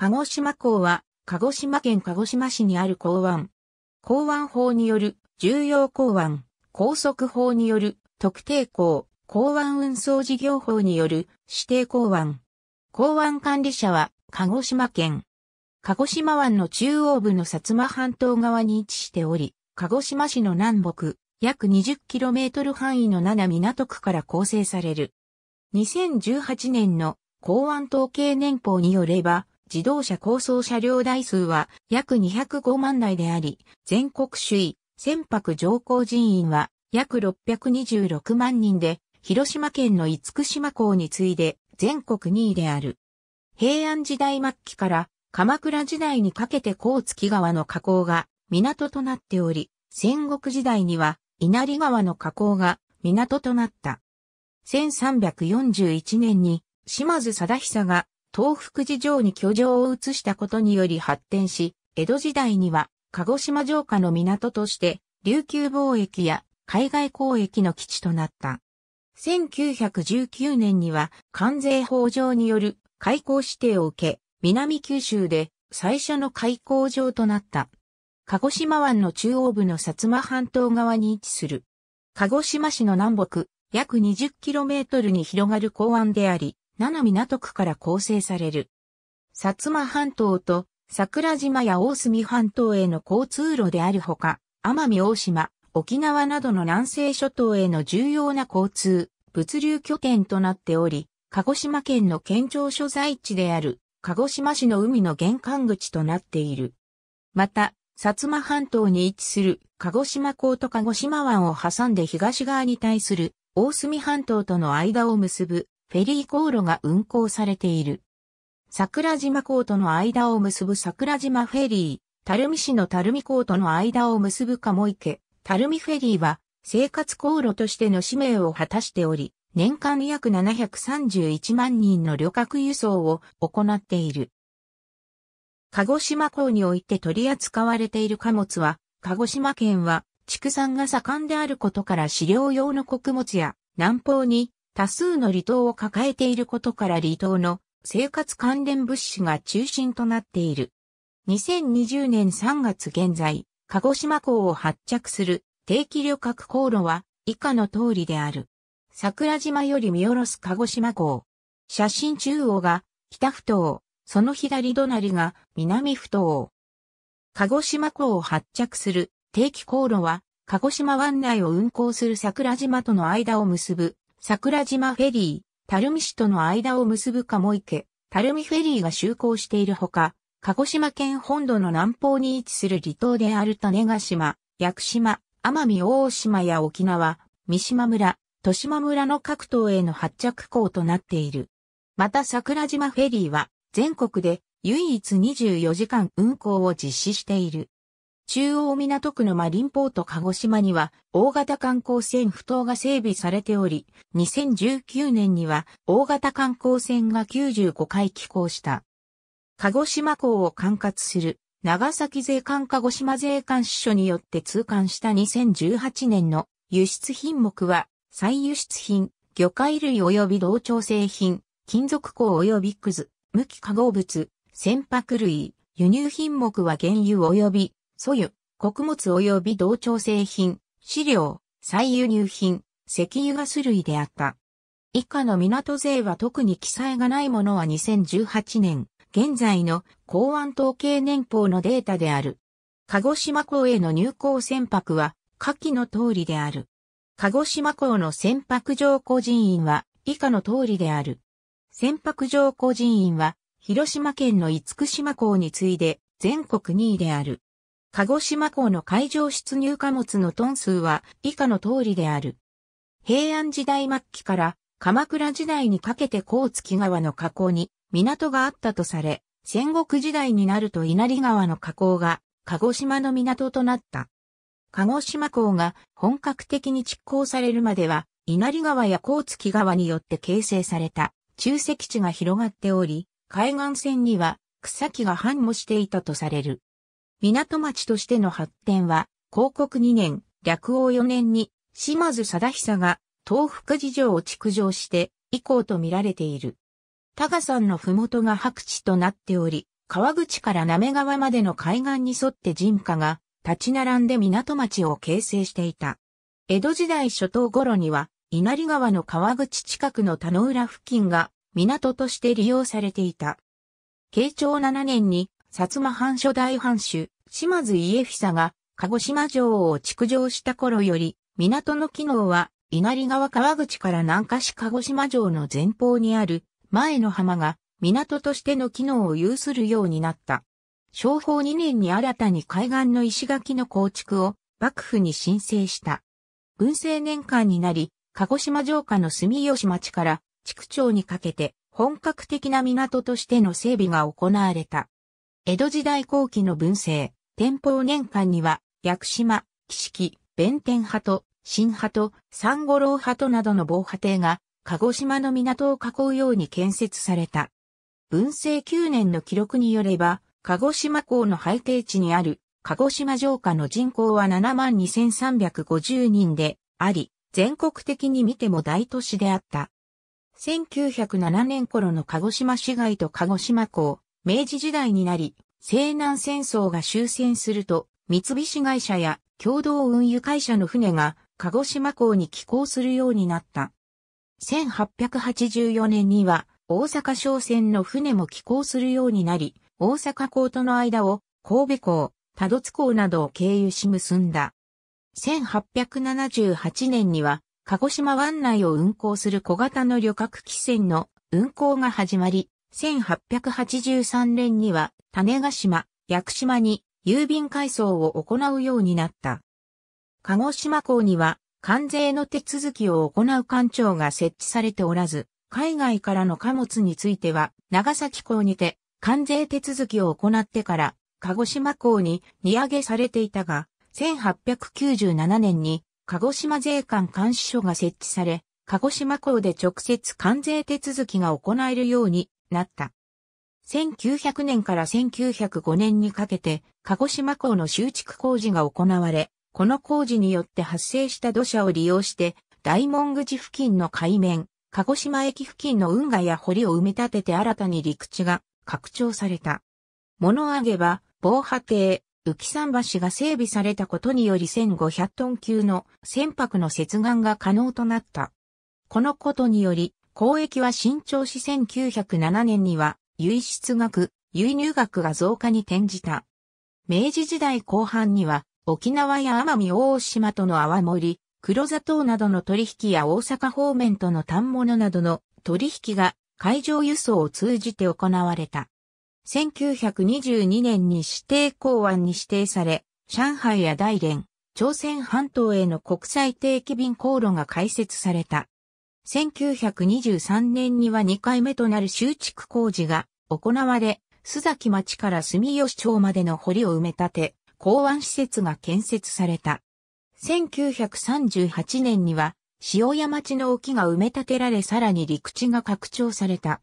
鹿児島港は、鹿児島県鹿児島市にある港湾。港湾法による重要港湾、高速法による特定港、港湾運送事業法による指定港湾。港湾管理者は鹿児島県。鹿児島湾の中央部の薩摩半島側に位置しており、鹿児島市の南北、約 20km 範囲の7港区から構成される。2018年の港湾統計年報によれば、自動車構想車両台数は約205万台であり、全国首位、船舶乗降人員は約626万人で、広島県の厳島港に次いで全国2位である。平安時代末期から鎌倉時代にかけて高月川の河口が港となっており、戦国時代には稲荷川の河口が港となった。1341年に島津貞久が東福寺城に居城を移したことにより発展し、江戸時代には鹿児島城下の港として、琉球貿易や海外交易の基地となった。1919年には関税法上による開港指定を受け、南九州で最初の開港場となった。鹿児島湾の中央部の薩摩半島側に位置する。鹿児島市の南北、約 20km に広がる港湾であり、7港区から構成される。薩摩半島と桜島や大隅半島への交通路であるほか、奄美大島、沖縄などの南西諸島への重要な交通、物流拠点となっており、鹿児島県の県庁所在地である、鹿児島市の海の玄関口となっている。また、薩摩半島に位置する鹿児島港と鹿児島湾を挟んで東側に対する大隅半島との間を結ぶフェリー航路が運航されている。桜島港との間を結ぶ桜島フェリー、垂水市の垂水港との間を結ぶ鴨池、垂水フェリーは生活航路としての使命を果たしており、年間約731万人の旅客輸送を行っている。鹿児島港において取り扱われている貨物は、鹿児島県は畜産が盛んであることから飼料用の穀物や南方に多数の離島を抱えていることから離島の生活関連物資が中心となっている。2020年3月現在、鹿児島港を発着する定期旅客航路は以下の通りである。桜島より見下ろす鹿児島港。写真中央が北不頭、その左隣が南不頭。鹿児島港を発着する定期航路は鹿児島湾内を運航する桜島との間を結ぶ桜島フェリー、垂水市との間を結ぶ鴨池、垂水フェリーが就航しているほか、鹿児島県本土の南方に位置する離島である種子島、屋久島、奄美大島や沖縄、三島村、豊島村の各島への発着港となっている。また桜島フェリーは全国で唯一24時間運航を実施している。中央港区のマリンポート鹿児島には大型観光船不当が整備されており、2019年には大型観光船が95回寄港した。鹿児島港を管轄する長崎税関鹿児島税関支所によって通関した2018年の輸出品目は再輸出品、魚介類及び同調製品、金属鋼及びくず、無機化合物、船舶類、輸入品目は原油及び素油、穀物及び同調製品、飼料、再輸入品、石油ガス類であった。以下の港税は特に記載がないものは2018年、現在の港湾統計年報のデータである。鹿児島港への入港船舶は、下記の通りである。鹿児島港の船舶上個人員は、以下の通りである。船舶上個人員は、広島県の厳島港に次いで、全国2位である。鹿児島港の海上出入貨物のトン数は以下の通りである。平安時代末期から鎌倉時代にかけて甲月川の河口に港があったとされ、戦国時代になると稲荷川の河口が鹿児島の港となった。鹿児島港が本格的に築港されるまでは、稲荷川や甲月川によって形成された中石地が広がっており、海岸線には草木が繁茂していたとされる。港町としての発展は、広告2年、略王4年に、島津貞久が、東福寺城を築城して、以降と見られている。多賀山の麓が白地となっており、川口から滑川までの海岸に沿って人家が立ち並んで港町を形成していた。江戸時代初頭頃には、稲荷川の川口近くの田野浦付近が港として利用されていた。慶長7年に薩摩藩初代藩主、島津家久が、鹿児島城を築城した頃より、港の機能は、稲荷川川口から南下し鹿児島城の前方にある、前の浜が、港としての機能を有するようになった。商法2年に新たに海岸の石垣の構築を幕府に申請した。文政年間になり、鹿児島城下の住吉町から地区町にかけて本格的な港としての整備が行われた。江戸時代後期の文政、天保年間には、薬島、木弁天派と、新派と、三五郎派となどの防波堤が、鹿児島の港を囲うように建設された。文政9年の記録によれば、鹿児島港の背景地にある、鹿児島城下の人口は72,350人であり、全国的に見ても大都市であった。1907年頃の鹿児島市街と鹿児島港、明治時代になり、西南戦争が終戦すると、三菱会社や共同運輸会社の船が鹿児島港に寄港するようになった。1884年には大阪商船の船も寄港するようになり、大阪港との間を神戸港、多度津港などを経由し結んだ。1878年には鹿児島湾内を運航する小型の旅客機船の運航が始まり、1883年には種ヶ島、屋久島に郵便改送を行うようになった。鹿児島港には関税の手続きを行う官庁が設置されておらず、海外からの貨物については長崎港にて関税手続きを行ってから鹿児島港に荷上げされていたが、1897年に鹿児島税関監視所が設置され、鹿児島港で直接関税手続きが行えるようになった。1900年から1905年にかけて、鹿児島港の修築工事が行われ、この工事によって発生した土砂を利用して、大門口付近の海面、鹿児島駅付近の運河や堀を埋め立てて新たに陸地が拡張された。物上げは、防波堤、浮山橋が整備されたことにより1500トン級の船舶の接岸が可能となった。このことにより、公益は新調し1907年には、輸出額、輸入額が増加に転じた。明治時代後半には、沖縄や奄美大島との泡盛、黒砂糖などの取引や大阪方面との反物などの取引が海上輸送を通じて行われた。1922年に指定港湾に指定され、上海や大連、朝鮮半島への国際定期便航路が開設された。1923年には2回目となる修築工事が行われ、須崎町から住吉町までの堀を埋め立て、港湾施設が建設された。1938年には、塩屋町の沖が埋め立てられさらに陸地が拡張された。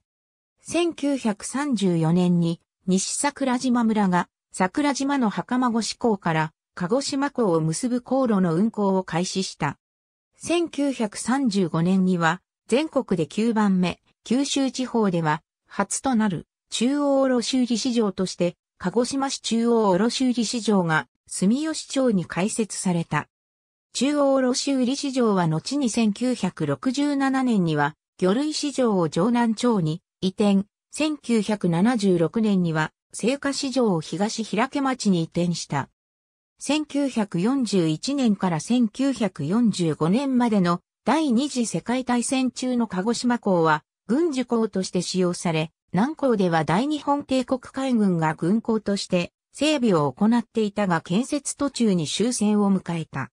1934年に西桜島村が桜島の墓袴越港から鹿児島港を結ぶ航路の運行を開始した。1935年には全国で9番目、九州地方では初となる中央卸売市場として鹿児島市中央卸売市場が住吉町に開設された。中央卸売市場は後に1967年には魚類市場を城南町に移転、1976年には聖火市場を東平家町に移転した。1941年から1945年までの第二次世界大戦中の鹿児島港は軍需港として使用され、南港では大日本帝国海軍が軍港として整備を行っていたが建設途中に終戦を迎えた。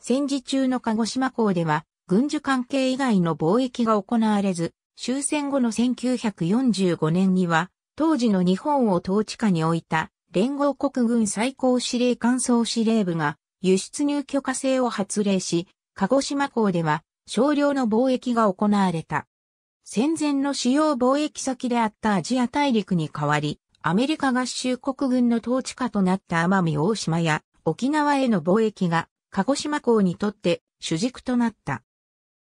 戦時中の鹿児島港では軍需関係以外の貿易が行われず、終戦後の1945年には当時の日本を統治下に置いた連合国軍最高司令官総司令部が輸出入許可制を発令し、鹿児島港では少量の貿易が行われた。戦前の主要貿易先であったアジア大陸に代わり、アメリカ合衆国軍の統治下となった奄美大島や沖縄への貿易が鹿児島港にとって主軸となった。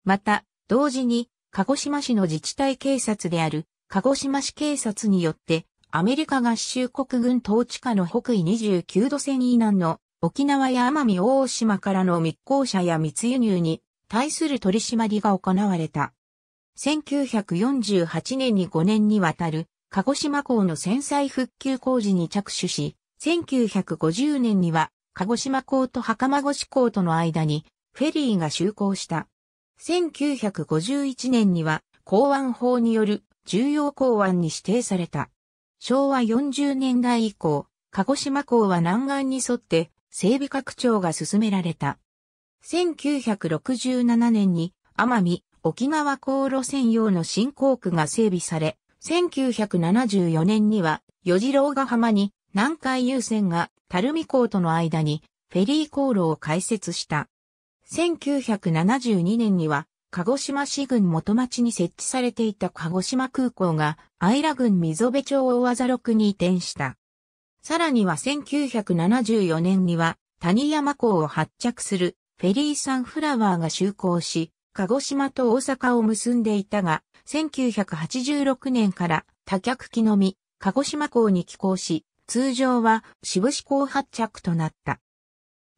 また、同時に鹿児島市の自治体警察である鹿児島市警察によってアメリカ合衆国軍統治下の北緯29度線以南の沖縄や奄美大島からの密航者や密輸入に対する取り締まりが行われた。1948年に5年にわたる鹿児島港の戦災復旧工事に着手し、1950年には鹿児島港と袴越港との間にフェリーが就航した。1951年には港湾法による重要港湾に指定された。昭和40年代以降、鹿児島港は南岸に沿って整備拡張が進められた。1967年に奄美、沖縄航路専用の新航区が整備され、1974年には与次郎ヶ浜に南海優先が垂水港との間にフェリー航路を開設した。1972年には鹿児島市郡元町に設置されていた鹿児島空港が、イ良郡溝部町大技6に移転した。さらには1974年には、谷山港を発着するフェリーサンフラワーが就航し、鹿児島と大阪を結んでいたが、1986年から多客機のみ、鹿児島港に寄港し、通常は渋志港発着となった。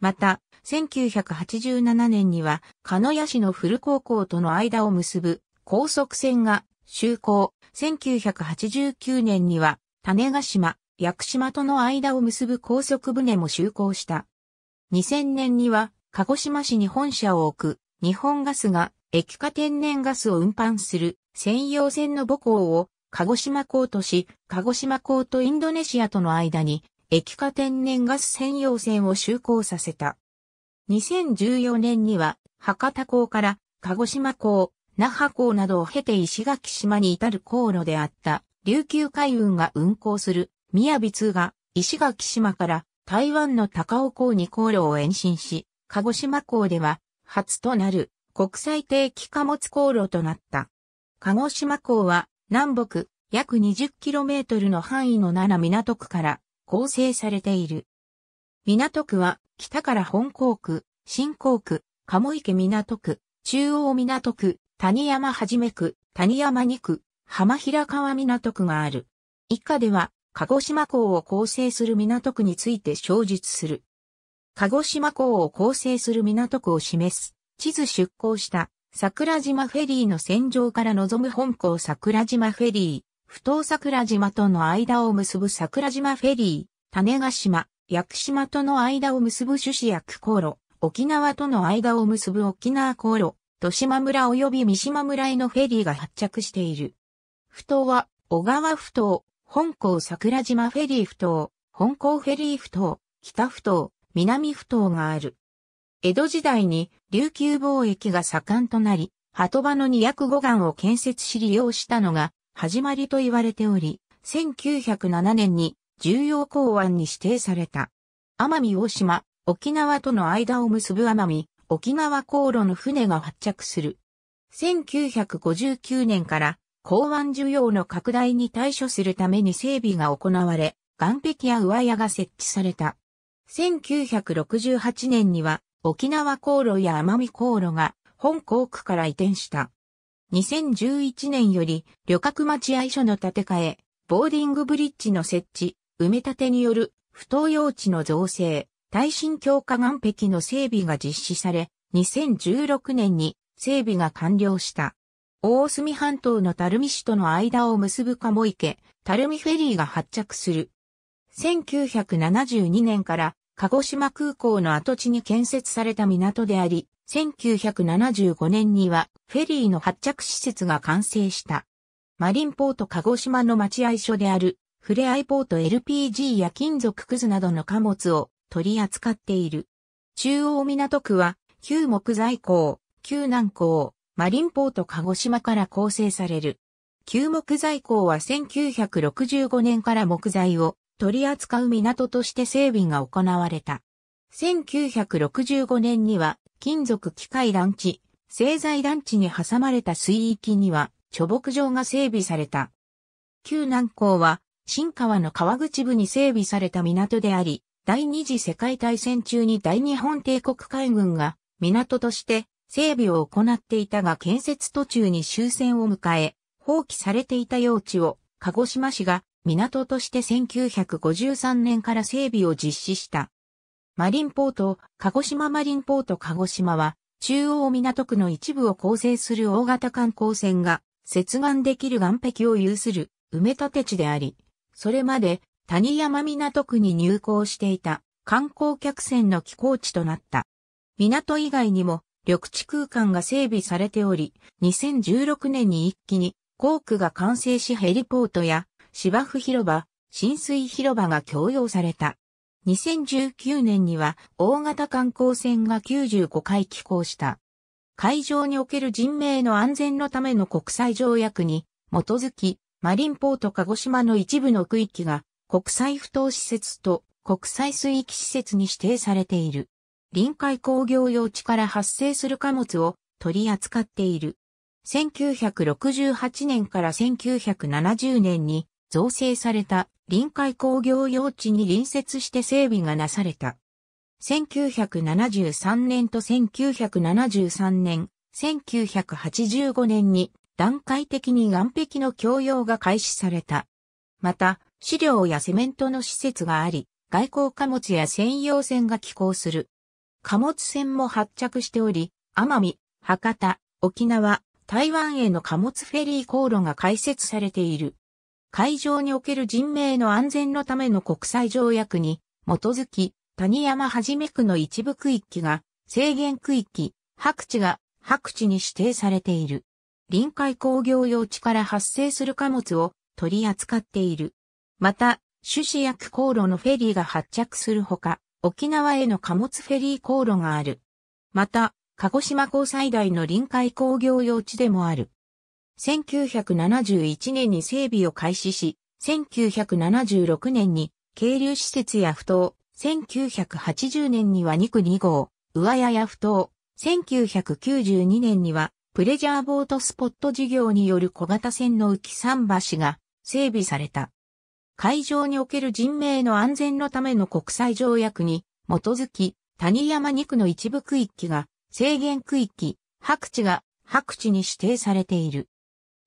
また、1987年には、鹿屋市の古高校との間を結ぶ高速線が就航。1989年には、種ヶ島、屋久島との間を結ぶ高速船も就航した。2000年には、鹿児島市に本社を置く、日本ガスが液化天然ガスを運搬する専用船の母港を鹿児島港とし、鹿児島港とインドネシアとの間に液化天然ガス専用船を就航させた。2014年には、博多港から鹿児島港、那覇港などを経て石垣島に至る航路であった琉球海運が運航する宮尾通が石垣島から台湾の高尾港に航路を延伸し、鹿児島港では初となる国際定期貨物航路となった。鹿児島港は南北約 20km の範囲の7港区から構成されている。港区は、北から本港区、新港区、鴨池港区、中央港区、谷山はじめ区、谷山2区、浜平川港区がある。以下では、鹿児島港を構成する港区について詳述する。鹿児島港を構成する港区を示す。地図出港した桜島フェリーの船上から望む本港桜島フェリー、不当桜島との間を結ぶ桜島フェリー、種ヶ島、屋久島との間を結ぶ種子薬航路、沖縄との間を結ぶ沖縄航路、豊島村及び三島村へのフェリーが発着している。ふ頭は、小川ふ頭、本港桜島フェリーふ頭、本港フェリーふ頭、北ふ頭、南ふ頭がある。江戸時代に琉球貿易が盛んとなり、鳩場の二百五岸を建設し利用したのが始まりと言われており、1907年に重要港湾に指定された。奄美大島、沖縄との間を結ぶ奄美、沖縄航路の船が発着する。1959年から港湾需要の拡大に対処するために整備が行われ、岸壁や上屋が設置された。1968年には沖縄航路や奄美航路が本港区から移転した。2011年より旅客待合所の建て替え、ボーディングブリッジの設置、埋め立てによる不当用地の造成、耐震強化岩壁の整備が実施され、2016年に整備が完了した。大隅半島の垂水市との間を結ぶ鴨池、垂水フェリーが発着する。1972年から鹿児島空港の跡地に建設された港であり、1975年にはフェリーの発着施設が完成した。マリンポート鹿児島の待合所であるフレアイポート LPG や金属くずなどの貨物を取り扱っている。中央港区は、旧木材港、旧南港、マリンポート鹿児島から構成される。旧木材港は1965年から木材を取り扱う港として整備が行われた。1965年には金属機械団地、製材団地に挟まれた水域には貯木場が整備された。旧南港は新川の川口部に整備された港であり、第二次世界大戦中に大日本帝国海軍が港として整備を行っていたが建設途中に終戦を迎え、放棄されていた用地を鹿児島市が港として1953年から整備を実施した。マリンポート、鹿児島マリンポート鹿児島は中央港区の一部を構成する大型観光船が接岸できる岸壁を有する埋め立て地であり、それまで谷山港区に入港していた観光客船の寄港地となった。港以外にも緑地空間が整備されており、2016年に一気に航空が完成しヘリポートや芝生広場、浸水広場が供用された。2019年には大型観光船が95回寄港した。海上における人命の安全のための国際条約に基づきマリンポート鹿児島の一部の区域が国際不当施設と国際水域施設に指定されている。臨海工業用地から発生する貨物を取り扱っている。1968年から1970年に造成された臨海工業用地に隣接して整備がなされた。1973年と1973年、1985年に段階的に岩壁の供用が開始された。また、飼料やセメントの施設があり、外交貨物や専用船が寄港する。貨物船も発着しており、奄美、博多、沖縄、台湾への貨物フェリー航路が開設されている。海上における人命の安全のための国際条約に基づき、谷山はじめ区の一部区域が制限区域、白地が白地に指定されている。臨海工業用地から発生する貨物を取り扱っている。また、種子薬航路のフェリーが発着するほか、沖縄への貨物フェリー航路がある。また、鹿児島港最大の臨海工業用地でもある。1971年に整備を開始し、1976年に渓流施設や不当、1980年には2区2号、上屋や不当、1992年にはプレジャーボートスポット事業による小型船の浮き桟橋が整備された。海上における人命の安全のための国際条約に基づき、谷山2区の一部区域が制限区域、白地が白地に指定されている。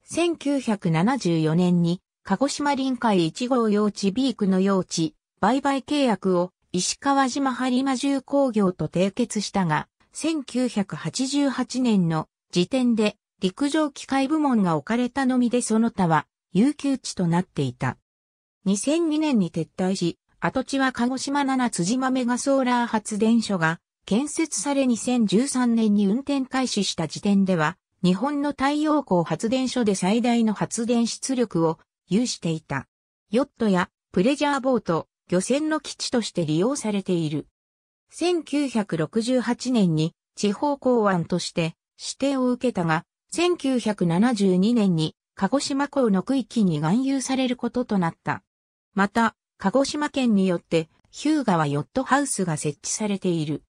1974年に鹿児島臨海1号用地 B 区の用地売買契約を石川島播磨重工業と締結したが、1988年の時点で陸上機械部門が置かれたのみでその他は有給地となっていた。2002年に撤退し、跡地は鹿児島7辻豆ガソーラー発電所が建設され2013年に運転開始した時点では、日本の太陽光発電所で最大の発電出力を有していた。ヨットやプレジャーボート、漁船の基地として利用されている。1968年に地方港湾として指定を受けたが、1972年に鹿児島港の区域に含有されることとなった。また、鹿児島県によってヒューガはヨットハウスが設置されている。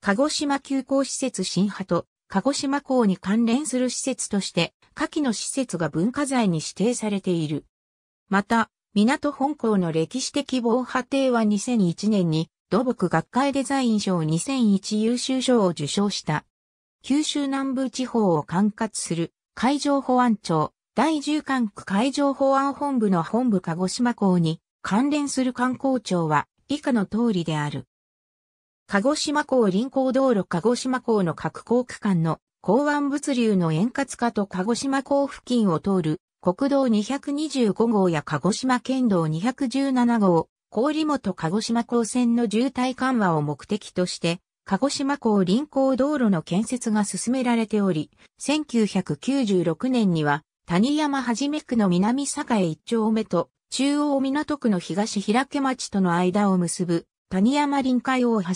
鹿児島休校施設新派と鹿児島港に関連する施設として、下記の施設が文化財に指定されている。また、港本校の歴史的防波堤は2001年に土木学会デザイン賞2001優秀賞を受賞した。九州南部地方を管轄する海上保安庁第10管区海上保安本部の本部鹿児島港に関連する観光庁は以下の通りである。鹿児島港臨港道路鹿児島港の各港区間の港湾物流の円滑化と鹿児島港付近を通る国道225号や鹿児島県道217号、郡本鹿児島港線の渋滞緩和を目的として、鹿児島港臨港道路の建設が進められており、1996年には谷山はじめ区の南栄一丁目と中央港区の東平家町との間を結ぶ谷山臨海大橋、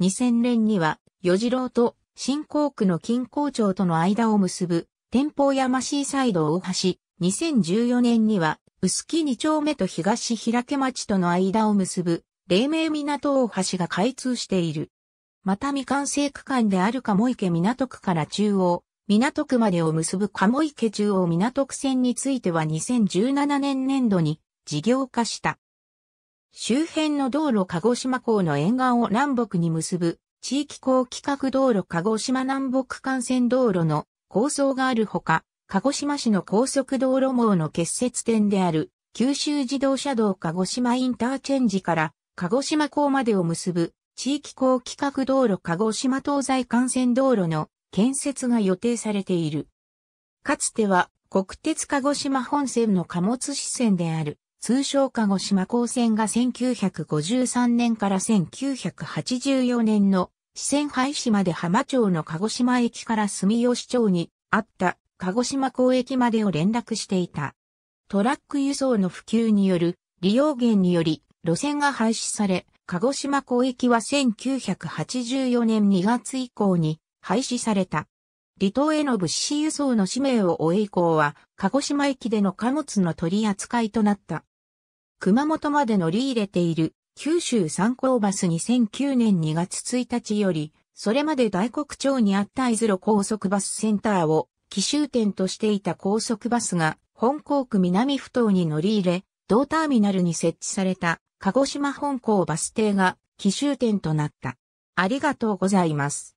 2000年には与次郎と新港区の金港町との間を結ぶ天保山シーサイド大橋、2014年には薄木二丁目と東平家町との間を結ぶ黎明港大橋が開通している。また未完成区間である鴨池港区から中央、港区までを結ぶ鴨池中央港区線については2017年年度に事業化した。周辺の道路鹿児島港の沿岸を南北に結ぶ地域港規格道路鹿児島南北幹線道路の構想があるほか、鹿児島市の高速道路網の結節点である九州自動車道鹿児島インターチェンジから鹿児島港までを結ぶ地域高規格道路鹿児島東西幹線道路の建設が予定されている。かつては国鉄鹿児島本線の貨物支線である通称鹿児島高線が1953年から1984年の支線廃止まで浜町の鹿児島駅から住吉町にあった鹿児島港駅までを連絡していた。トラック輸送の普及による利用源により路線が廃止され、鹿児島交易は1984年2月以降に廃止された。離島への物資輸送の使命を終え以降は、鹿児島駅での貨物の取り扱いとなった。熊本まで乗り入れている九州三高バス2009年2月1日より、それまで大黒町にあった伊豆路高速バスセンターを奇襲点としていた高速バスが本港区南ふ頭に乗り入れ、同ターミナルに設置された鹿児島本港バス停が奇襲点となった。ありがとうございます。